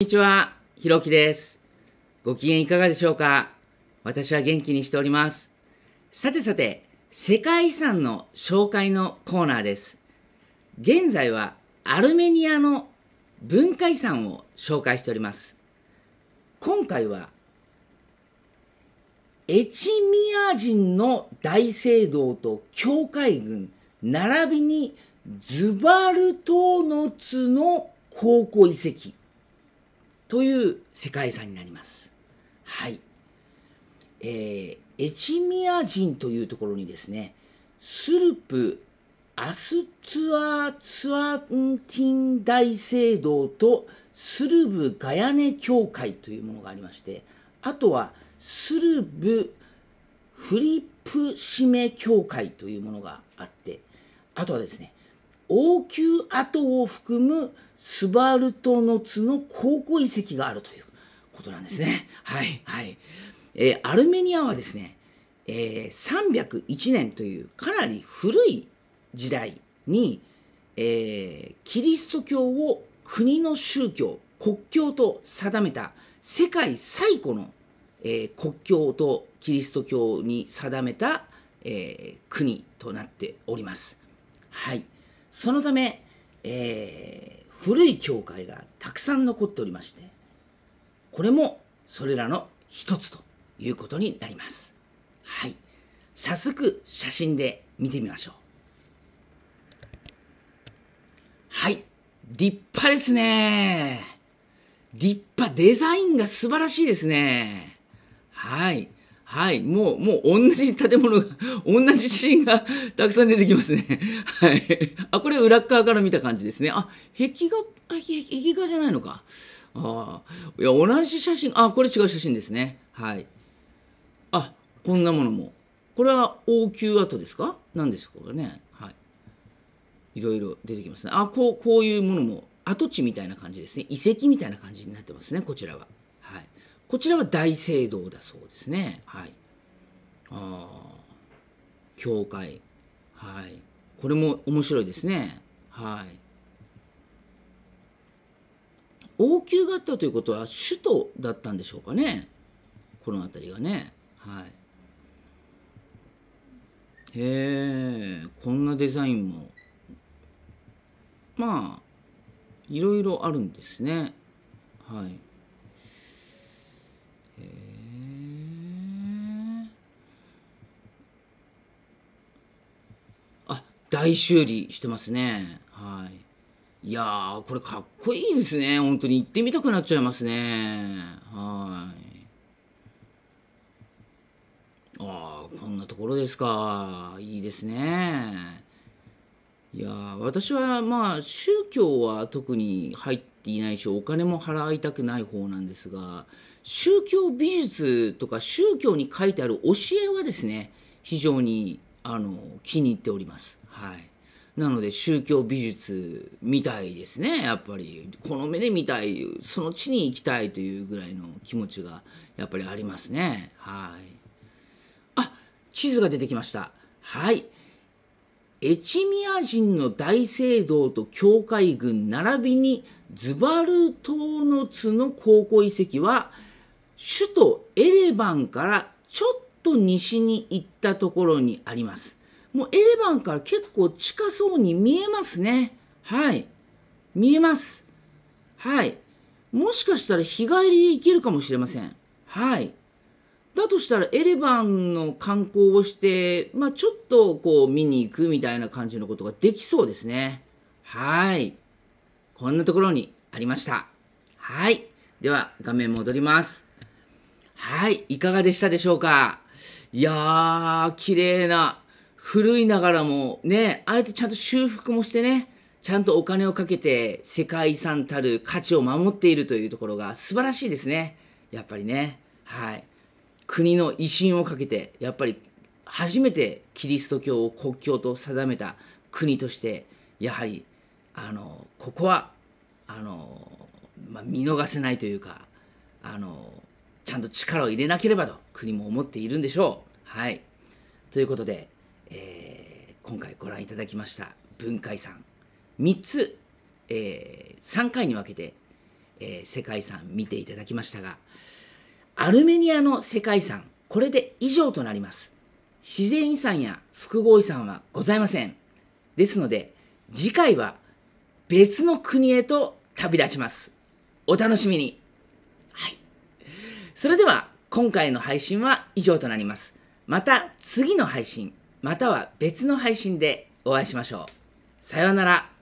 こんにちは、ひろきです。ご機嫌いかがでしょうか私は元気にしております。さてさて、世界遺産の紹介のコーナーです。現在はアルメニアの文化遺産を紹介しております。今回は、エチミア人の大聖堂と教会群、並びにズバルトーノツの考古遺跡。という世界遺産になります。はい。えー、エチミア人というところにですね、スルプアスツアツアンティン大聖堂とスルブガヤネ教会というものがありまして、あとはスルブフリップシメ教会というものがあって、あとはですね、王宮跡を含むスバルトの津の考古遺跡があるということなんですね。はい、はい。えー、アルメニアはですね、えー、301年というかなり古い時代に、えー、キリスト教を国の宗教、国教と定めた世界最古の、えー、国教とキリスト教に定めた、えー、国となっております。はい。そのため、えー、古い教会がたくさん残っておりまして、これもそれらの一つということになります。はい。早速、写真で見てみましょう。はい。立派ですね。立派。デザインが素晴らしいですね。はい。はい。もう、もう同じ建物が、同じシーンがたくさん出てきますね。はい。あ、これ裏側から見た感じですね。あ、壁画、壁画じゃないのか。ああ。いや、同じ写真、あ、これ違う写真ですね。はい。あ、こんなものも。これは王宮跡ですか何ですかね。はい。いろいろ出てきますね。あ、こう、こういうものも、跡地みたいな感じですね。遺跡みたいな感じになってますね、こちらは。こちらは大聖堂だそうですね。はい。ああ、教会。はい。これも面白いですね。はい。王宮があったということは首都だったんでしょうかね。この辺りがね。はい。へえ、こんなデザインも。まあ、いろいろあるんですね。はい。大修理してますね。はい。いやー、これかっこいいですね。本当に行ってみたくなっちゃいますね。はい。ああ、こんなところですか。いいですね。いや私はまあ宗教は特に入っていないしお金も払いたくない方なんですが宗教美術とか宗教に書いてある教えはですね非常にあの気に入っております。はい。なので宗教美術みたいですねやっぱりこの目で見たいその地に行きたいというぐらいの気持ちがやっぱりありますねはいあ地図が出てきましたはいエチミア人の大聖堂と教会軍並びにズバル島の津の高校遺跡は首都エレバンからちょっと西に行ったところにありますもうエレバンから結構近そうに見えますね。はい。見えます。はい。もしかしたら日帰りで行けるかもしれません。はい。だとしたらエレバンの観光をして、まあ、ちょっとこう見に行くみたいな感じのことができそうですね。はい。こんなところにありました。はい。では画面戻ります。はい。いかがでしたでしょうかいやー、綺麗な古いながらも、ね、あえてちゃんと修復もしてね、ちゃんとお金をかけて世界遺産たる価値を守っているというところが素晴らしいですね。やっぱりね。はい。国の威信をかけて、やっぱり初めてキリスト教を国教と定めた国として、やはり、あの、ここは、あの、まあ、見逃せないというか、あの、ちゃんと力を入れなければと国も思っているんでしょう。はい。ということで、えー、今回ご覧いただきました文化遺産3つ、えー、3回に分けて、えー、世界遺産見ていただきましたがアルメニアの世界遺産これで以上となります自然遺産や複合遺産はございませんですので次回は別の国へと旅立ちますお楽しみにはいそれでは今回の配信は以上となりますまた次の配信または別の配信でお会いしましょう。さようなら。